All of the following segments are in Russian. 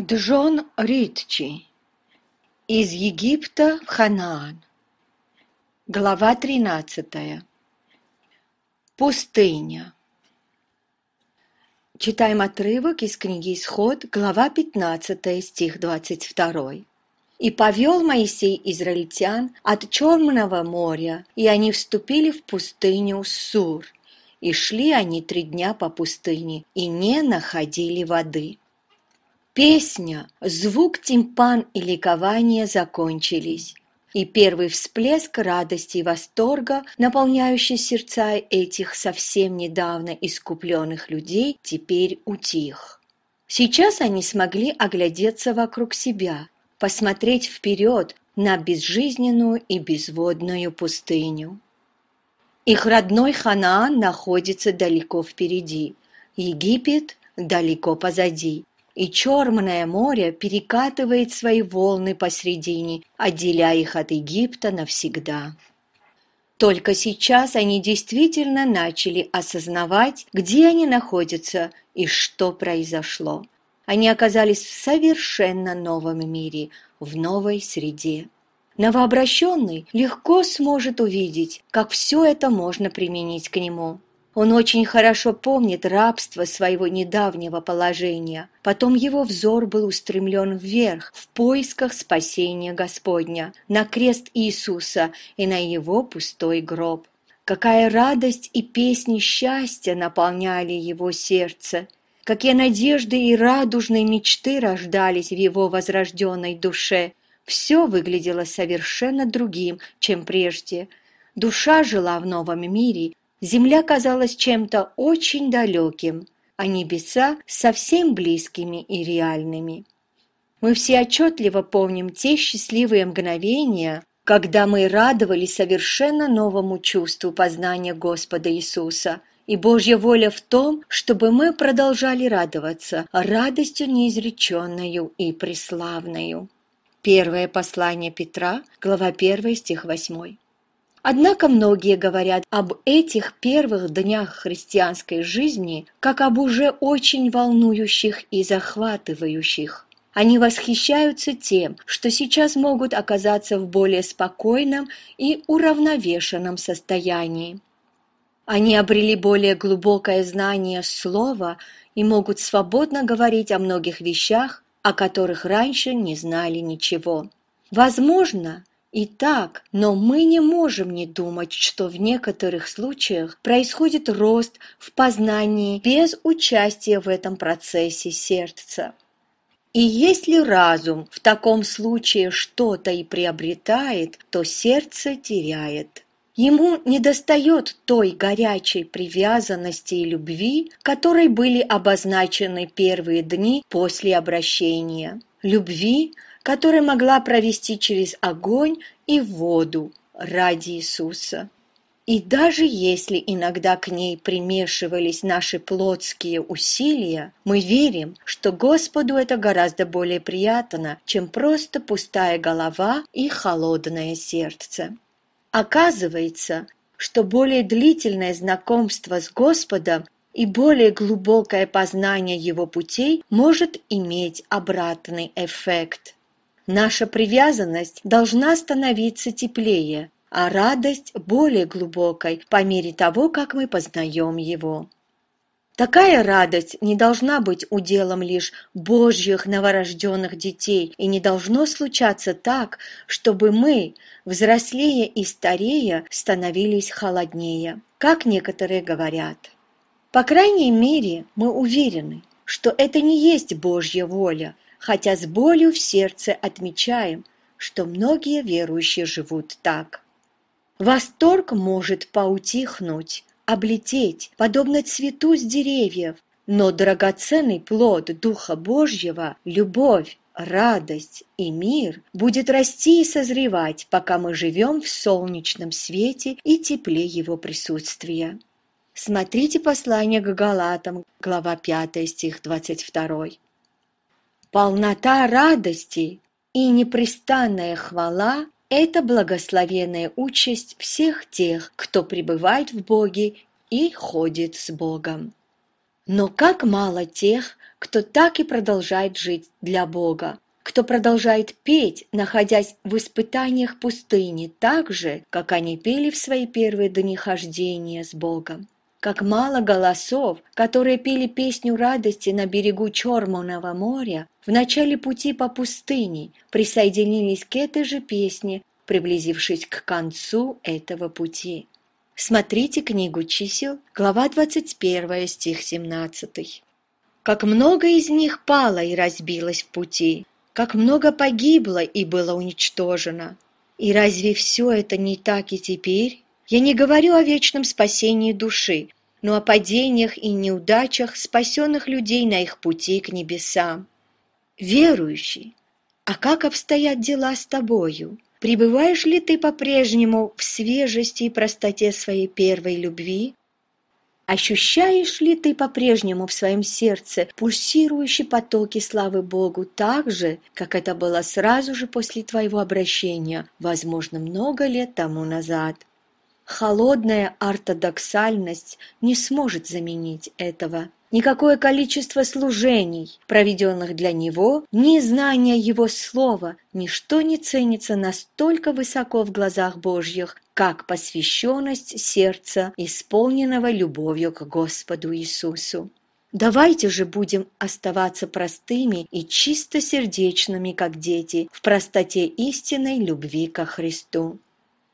Джон Ритчи. Из Египта в Ханаан. Глава 13. Пустыня. Читаем отрывок из книги «Исход», глава 15, стих 22. «И повел Моисей израильтян от Черного моря, и они вступили в пустыню Сур. И шли они три дня по пустыне, и не находили воды». Песня, звук тимпан и ликование закончились, и первый всплеск радости и восторга, наполняющий сердца этих совсем недавно искупленных людей, теперь утих. Сейчас они смогли оглядеться вокруг себя, посмотреть вперед на безжизненную и безводную пустыню. Их родной Ханаан находится далеко впереди, Египет далеко позади, и Черное море перекатывает свои волны посредине, отделяя их от Египта навсегда. Только сейчас они действительно начали осознавать, где они находятся и что произошло. Они оказались в совершенно новом мире, в новой среде. Новообращенный легко сможет увидеть, как все это можно применить к нему – он очень хорошо помнит рабство своего недавнего положения. Потом его взор был устремлен вверх в поисках спасения Господня, на крест Иисуса и на его пустой гроб. Какая радость и песни счастья наполняли его сердце! Какие надежды и радужные мечты рождались в его возрожденной душе! Все выглядело совершенно другим, чем прежде. Душа жила в новом мире, Земля казалась чем-то очень далеким, а небеса совсем близкими и реальными. Мы все отчетливо помним те счастливые мгновения, когда мы радовались совершенно новому чувству познания Господа Иисуса, и Божья воля в том, чтобы мы продолжали радоваться радостью неизреченную и преславною. Первое послание Петра, глава 1, стих 8. Однако многие говорят об этих первых днях христианской жизни как об уже очень волнующих и захватывающих. Они восхищаются тем, что сейчас могут оказаться в более спокойном и уравновешенном состоянии. Они обрели более глубокое знание слова и могут свободно говорить о многих вещах, о которых раньше не знали ничего. Возможно, Итак, но мы не можем не думать, что в некоторых случаях происходит рост в познании без участия в этом процессе сердца. И если разум в таком случае что-то и приобретает, то сердце теряет. Ему недостает той горячей привязанности и любви, которой были обозначены первые дни после обращения. Любви, которая могла провести через огонь и воду ради Иисуса. И даже если иногда к ней примешивались наши плотские усилия, мы верим, что Господу это гораздо более приятно, чем просто пустая голова и холодное сердце. Оказывается, что более длительное знакомство с Господом и более глубокое познание его путей может иметь обратный эффект – Наша привязанность должна становиться теплее, а радость более глубокой по мере того, как мы познаем его. Такая радость не должна быть уделом лишь божьих новорожденных детей и не должно случаться так, чтобы мы, взрослея и старея, становились холоднее, как некоторые говорят. По крайней мере, мы уверены, что это не есть Божья воля, хотя с болью в сердце отмечаем, что многие верующие живут так. Восторг может поутихнуть, облететь, подобно цвету с деревьев, но драгоценный плод Духа Божьего – любовь, радость и мир будет расти и созревать, пока мы живем в солнечном свете и тепле его присутствия. Смотрите послание к Галатам, глава 5, стих 22 полнота радости и непрестанная хвала – это благословенная участь всех тех, кто пребывает в Боге и ходит с Богом. Но как мало тех, кто так и продолжает жить для Бога, кто продолжает петь, находясь в испытаниях пустыни так же, как они пели в свои первые дни хождения с Богом как мало голосов, которые пели песню радости на берегу Чормоного моря, в начале пути по пустыне присоединились к этой же песне, приблизившись к концу этого пути. Смотрите книгу чисел, глава 21, стих 17. Как много из них пало и разбилось в пути, как много погибло и было уничтожено. И разве все это не так и теперь? Я не говорю о вечном спасении души, но о падениях и неудачах спасенных людей на их пути к небесам. Верующий, а как обстоят дела с тобою? Пребываешь ли ты по-прежнему в свежести и простоте своей первой любви? Ощущаешь ли ты по-прежнему в своем сердце пульсирующие потоки славы Богу так же, как это было сразу же после твоего обращения, возможно, много лет тому назад? Холодная ортодоксальность не сможет заменить этого. Никакое количество служений, проведенных для него, ни знания его слова, ничто не ценится настолько высоко в глазах Божьих, как посвященность сердца, исполненного любовью к Господу Иисусу. Давайте же будем оставаться простыми и чистосердечными, как дети, в простоте истинной любви ко Христу.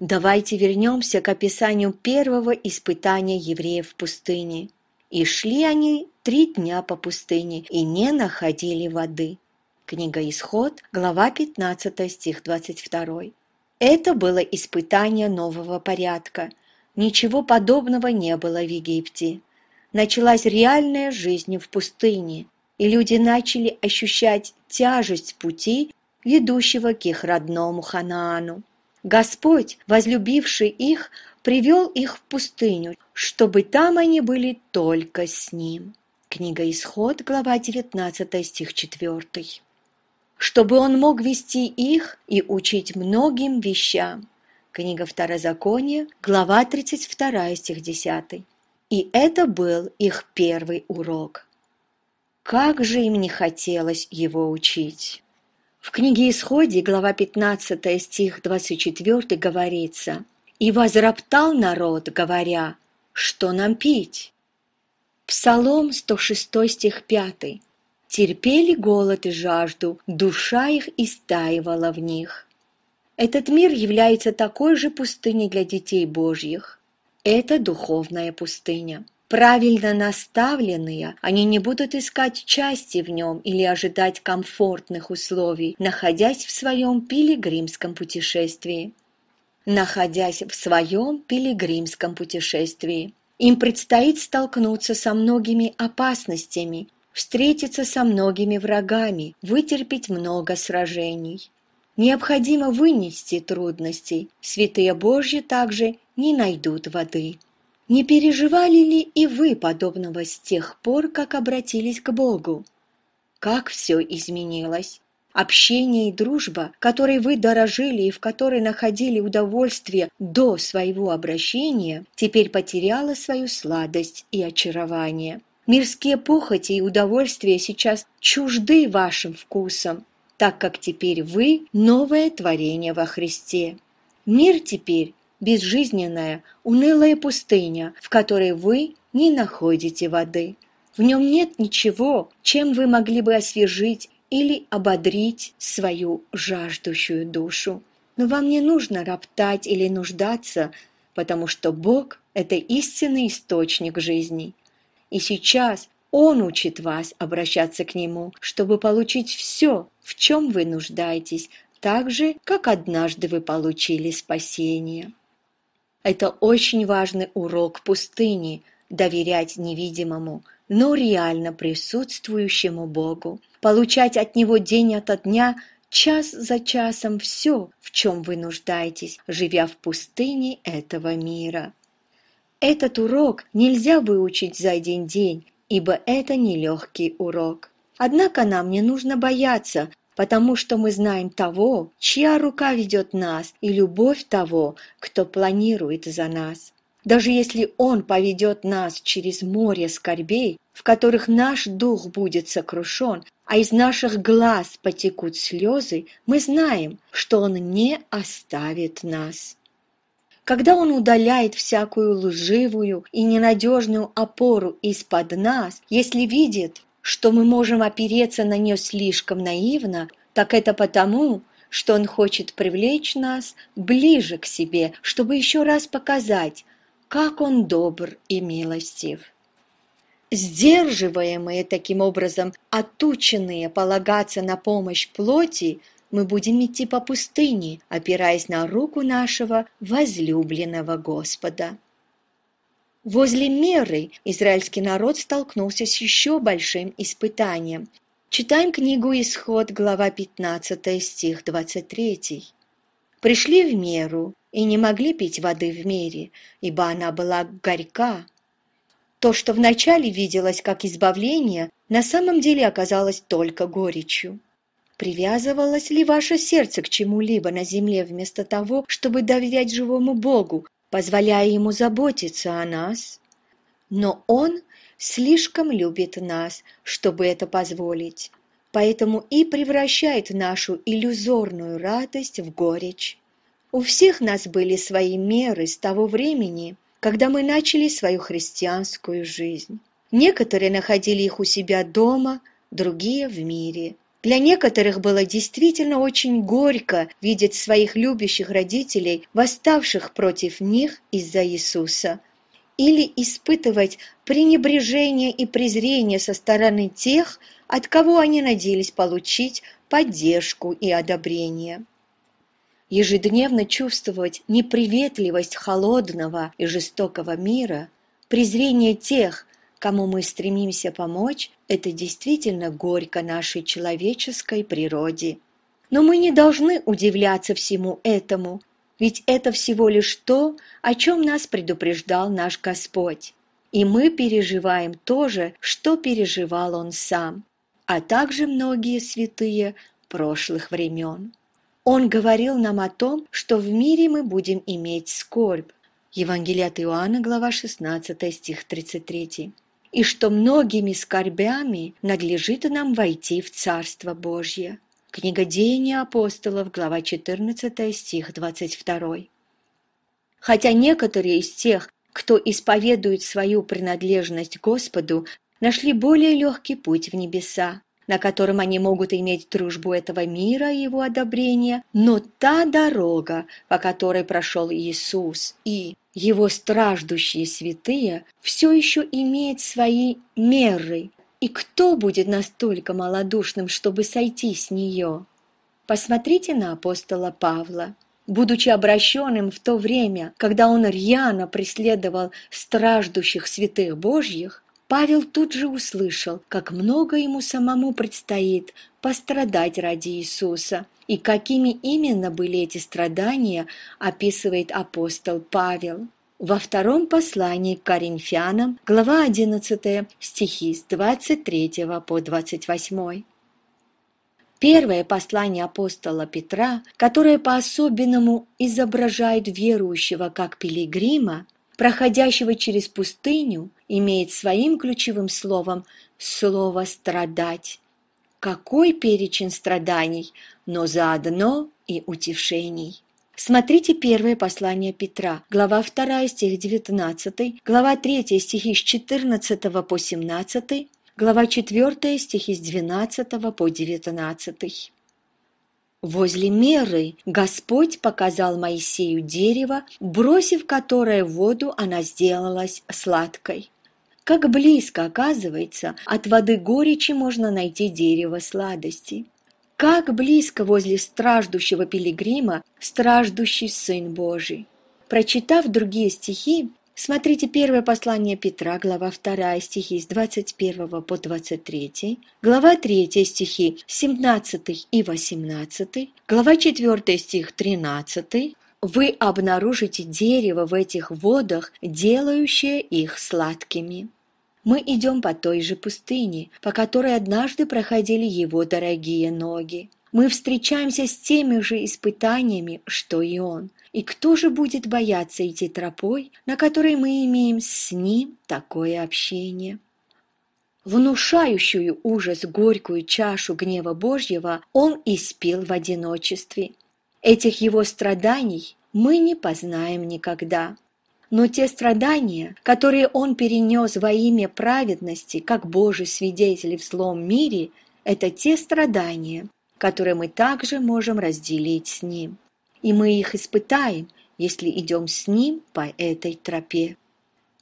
Давайте вернемся к описанию первого испытания евреев в пустыне. «И шли они три дня по пустыне и не находили воды». Книга «Исход», глава 15, стих 22. Это было испытание нового порядка. Ничего подобного не было в Египте. Началась реальная жизнь в пустыне, и люди начали ощущать тяжесть пути, ведущего к их родному Ханаану. Господь, возлюбивший их, привел их в пустыню, чтобы там они были только с Ним. Книга Исход, глава 19, стих 4. Чтобы он мог вести их и учить многим вещам. Книга Второзакония, глава 32, стих 10. И это был их первый урок. Как же им не хотелось его учить! В книге Исходе, глава 15, стих 24 говорится «И возроптал народ, говоря, что нам пить?» Псалом 106, стих 5 «Терпели голод и жажду, душа их истаивала в них». Этот мир является такой же пустыней для детей Божьих. Это духовная пустыня. Правильно наставленные, они не будут искать части в нем или ожидать комфортных условий, находясь в своем пилигримском путешествии. Находясь в своем пилигримском путешествии, им предстоит столкнуться со многими опасностями, встретиться со многими врагами, вытерпеть много сражений. Необходимо вынести трудностей, святые Божьи также не найдут воды. Не переживали ли и вы подобного с тех пор, как обратились к Богу? Как все изменилось? Общение и дружба, которой вы дорожили и в которой находили удовольствие до своего обращения, теперь потеряла свою сладость и очарование. Мирские похоти и удовольствия сейчас чужды вашим вкусам, так как теперь вы – новое творение во Христе. Мир теперь безжизненная, унылая пустыня, в которой вы не находите воды. В нем нет ничего, чем вы могли бы освежить или ободрить свою жаждущую душу. Но вам не нужно роптать или нуждаться, потому что Бог – это истинный источник жизни. И сейчас Он учит вас обращаться к Нему, чтобы получить все, в чем вы нуждаетесь, так же, как однажды вы получили спасение. Это очень важный урок пустыни – доверять невидимому, но реально присутствующему Богу, получать от Него день ото дня, час за часом все, в чем вы нуждаетесь, живя в пустыне этого мира. Этот урок нельзя выучить за один день, ибо это нелегкий урок. Однако нам не нужно бояться, потому что мы знаем того, чья рука ведет нас, и любовь того, кто планирует за нас. Даже если Он поведет нас через море скорбей, в которых наш дух будет сокрушен, а из наших глаз потекут слезы, мы знаем, что Он не оставит нас. Когда Он удаляет всякую лживую и ненадежную опору из-под нас, если видит, что мы можем опереться на нее слишком наивно, так это потому, что он хочет привлечь нас ближе к себе, чтобы еще раз показать, как он добр и милостив. Сдерживаемые таким образом, отученные полагаться на помощь плоти, мы будем идти по пустыне, опираясь на руку нашего возлюбленного Господа. Возле Меры израильский народ столкнулся с еще большим испытанием. Читаем книгу «Исход», глава 15, стих 23. «Пришли в Меру и не могли пить воды в мере, ибо она была горька». То, что вначале виделось как избавление, на самом деле оказалось только горечью. Привязывалось ли ваше сердце к чему-либо на земле вместо того, чтобы доверять живому Богу, позволяя ему заботиться о нас. Но он слишком любит нас, чтобы это позволить, поэтому и превращает нашу иллюзорную радость в горечь. У всех нас были свои меры с того времени, когда мы начали свою христианскую жизнь. Некоторые находили их у себя дома, другие в мире. Для некоторых было действительно очень горько видеть своих любящих родителей, восставших против них из-за Иисуса, или испытывать пренебрежение и презрение со стороны тех, от кого они надеялись получить поддержку и одобрение. Ежедневно чувствовать неприветливость холодного и жестокого мира, презрение тех, кому мы стремимся помочь, это действительно горько нашей человеческой природе. Но мы не должны удивляться всему этому, ведь это всего лишь то, о чем нас предупреждал наш Господь. И мы переживаем то же, что переживал Он сам, а также многие святые прошлых времен. Он говорил нам о том, что в мире мы будем иметь скорбь. Евангелие от Иоанна, глава 16, стих 33 и что многими скорбями надлежит нам войти в Царство Божье. Книга Деяния апостолов, глава 14, стих 22. Хотя некоторые из тех, кто исповедует свою принадлежность Господу, нашли более легкий путь в небеса, на котором они могут иметь дружбу этого мира и его одобрение, но та дорога, по которой прошел Иисус и его страждущие святые все еще имеют свои меры, и кто будет настолько малодушным, чтобы сойти с нее? Посмотрите на апостола Павла. Будучи обращенным в то время, когда он рьяно преследовал страждущих святых Божьих, Павел тут же услышал, как много ему самому предстоит пострадать ради Иисуса, и какими именно были эти страдания, описывает апостол Павел. Во втором послании к Коринфянам, глава 11, стихи с 23 по 28. Первое послание апостола Петра, которое по-особенному изображает верующего как пилигрима, проходящего через пустыню, имеет своим ключевым словом слово «страдать». Какой перечень страданий, но заодно и утешений. Смотрите первое послание Петра, глава 2, стих 19, глава 3, стихи с 14 по 17, глава 4, стихи с 12 по 19. Возле Меры Господь показал Моисею дерево, бросив которое в воду, она сделалась сладкой. Как близко, оказывается, от воды горечи можно найти дерево сладости. Как близко возле страждущего пилигрима страждущий Сын Божий. Прочитав другие стихи, Смотрите первое послание Петра, глава 2, стихи с 21 по 23, глава 3, стихи 17 и 18, глава 4, стих 13. Вы обнаружите дерево в этих водах, делающее их сладкими. Мы идем по той же пустыне, по которой однажды проходили его дорогие ноги. Мы встречаемся с теми же испытаниями, что и он. И кто же будет бояться идти тропой, на которой мы имеем с ним такое общение? Внушающую ужас горькую чашу гнева Божьего он испил в одиночестве. Этих его страданий мы не познаем никогда. Но те страдания, которые он перенес во имя праведности, как Божий свидетель в злом мире, это те страдания, которые мы также можем разделить с ним и мы их испытаем, если идем с Ним по этой тропе.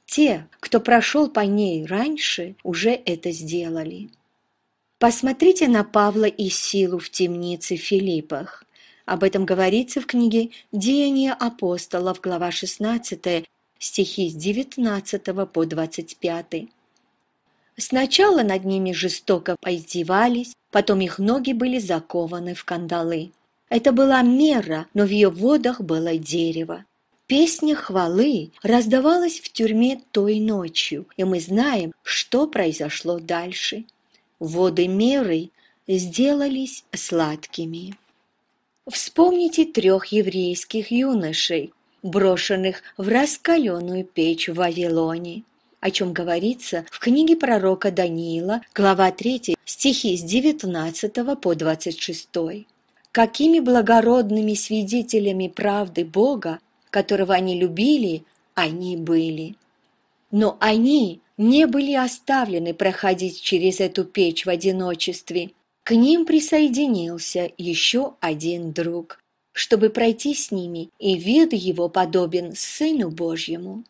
Те, кто прошел по ней раньше, уже это сделали. Посмотрите на Павла и силу в темнице в Филиппах. Об этом говорится в книге «Деяния апостолов», глава 16, стихи с 19 по 25. Сначала над ними жестоко поиздевались, потом их ноги были закованы в кандалы. Это была мера, но в ее водах было дерево. Песня хвалы раздавалась в тюрьме той ночью, и мы знаем, что произошло дальше. Воды меры сделались сладкими. Вспомните трех еврейских юношей, брошенных в раскаленную печь в Вавилоне, о чем говорится в книге пророка Даниила, глава 3, стихи с 19 по 26 какими благородными свидетелями правды Бога, которого они любили, они были. Но они не были оставлены проходить через эту печь в одиночестве. К ним присоединился еще один друг, чтобы пройти с ними, и вид его подобен Сыну Божьему.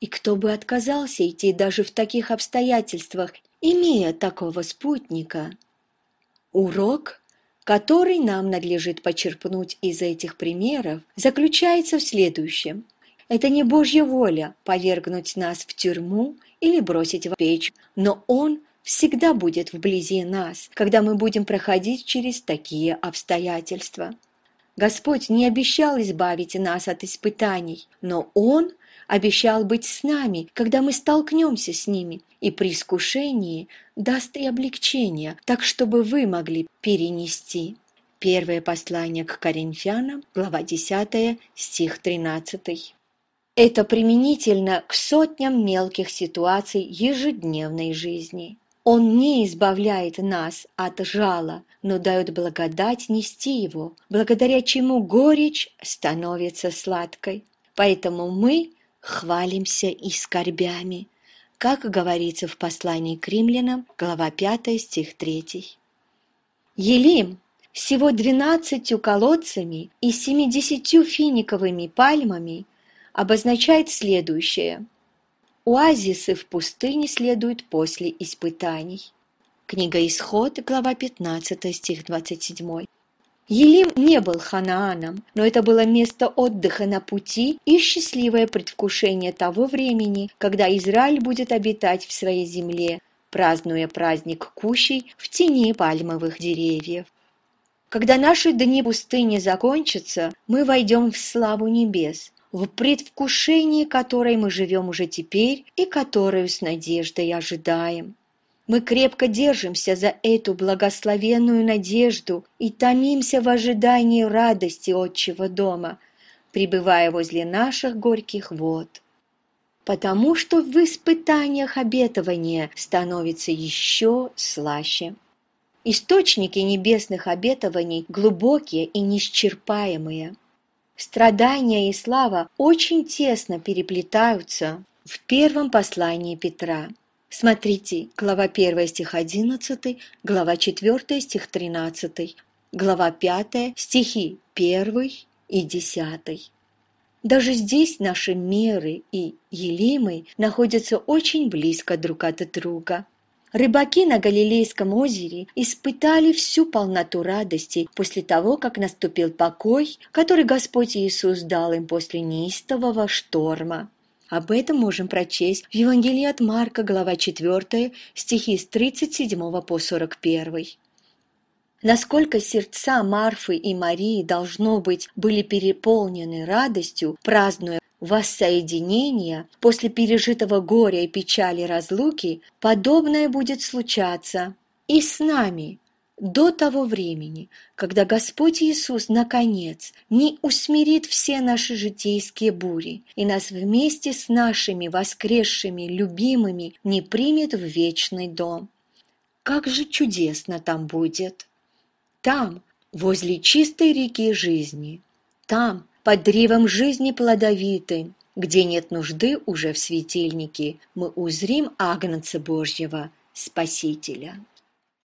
И кто бы отказался идти даже в таких обстоятельствах, имея такого спутника? Урок который нам надлежит почерпнуть из этих примеров, заключается в следующем. Это не Божья воля повергнуть нас в тюрьму или бросить в печь, но Он всегда будет вблизи нас, когда мы будем проходить через такие обстоятельства. Господь не обещал избавить нас от испытаний, но Он обещал быть с нами, когда мы столкнемся с ними, и при искушении даст и облегчение, так чтобы вы могли перенести. Первое послание к Коринфянам, глава 10, стих 13. Это применительно к сотням мелких ситуаций ежедневной жизни. Он не избавляет нас от жала, но дает благодать нести его, благодаря чему горечь становится сладкой. Поэтому мы хвалимся и скорбями, как говорится в послании к римлянам, глава 5, стих 3. Елим всего двенадцатью колодцами и семидесятью финиковыми пальмами обозначает следующее. Оазисы в пустыне следуют после испытаний. Книга Исход, глава 15, стих 27. Елим не был Ханааном, но это было место отдыха на пути и счастливое предвкушение того времени, когда Израиль будет обитать в своей земле, празднуя праздник кущей в тени пальмовых деревьев. Когда наши дни пустыни закончатся, мы войдем в славу небес, в предвкушении которой мы живем уже теперь и которую с надеждой ожидаем. Мы крепко держимся за эту благословенную надежду и томимся в ожидании радости отчего дома, пребывая возле наших горьких вод. Потому что в испытаниях обетование становится еще слаще. Источники небесных обетований глубокие и неисчерпаемые. Страдания и слава очень тесно переплетаются в первом послании Петра. Смотрите, глава 1 стих 11, глава 4 стих 13, глава 5 стихи 1 и 10. Даже здесь наши меры и Елимы находятся очень близко друг от друга. Рыбаки на Галилейском озере испытали всю полноту радости после того, как наступил покой, который Господь Иисус дал им после неистового шторма. Об этом можем прочесть в Евангелии от Марка, глава 4, стихи с 37 по 41. Насколько сердца Марфы и Марии, должно быть, были переполнены радостью, празднуя воссоединение после пережитого горя и печали разлуки, подобное будет случаться и с нами, до того времени, когда Господь Иисус, наконец, не усмирит все наши житейские бури и нас вместе с нашими воскресшими любимыми не примет в вечный дом. Как же чудесно там будет! Там, возле чистой реки жизни, там, под древом жизни плодовитым, где нет нужды уже в светильнике, мы узрим Агнца Божьего, Спасителя.